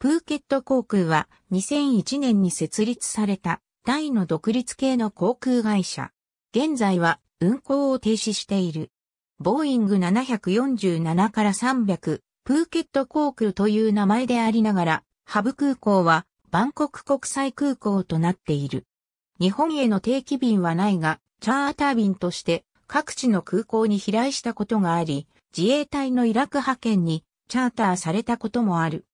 プーケット航空は2001年に設立された大の独立系の航空会社。現在は運航を停止している。ボーイング747から300、プーケット航空という名前でありながら、ハブ空港はバンコク国際空港となっている。日本への定期便はないが、チャーター便として各地の空港に飛来したことがあり、自衛隊のイラク派遣にチャーターされたこともある。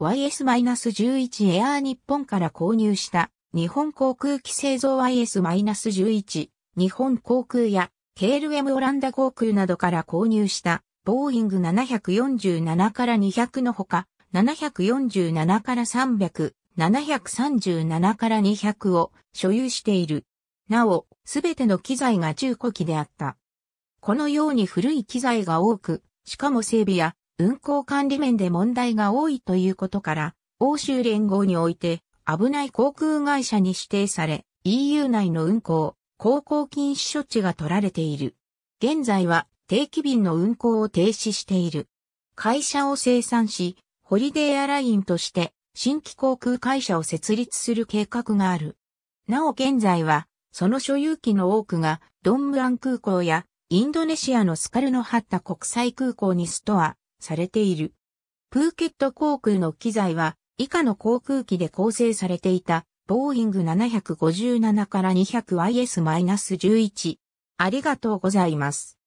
YS-11 エアー日本から購入した日本航空機製造 YS-11 日本航空や KLM オランダ航空などから購入したボーイング747から200のほか747から300、737から200を所有している。なお、すべての機材が中古機であった。このように古い機材が多く、しかも整備や運行管理面で問題が多いということから、欧州連合において危ない航空会社に指定され、EU 内の運行、航行禁止処置が取られている。現在は定期便の運行を停止している。会社を生産し、ホリデーアラインとして新規航空会社を設立する計画がある。なお現在は、その所有機の多くがドンムアン空港やインドネシアのスカルノハッタ国際空港にストア、されている。プーケット航空の機材は以下の航空機で構成されていたボーイング757から 200YS-11。ありがとうございます。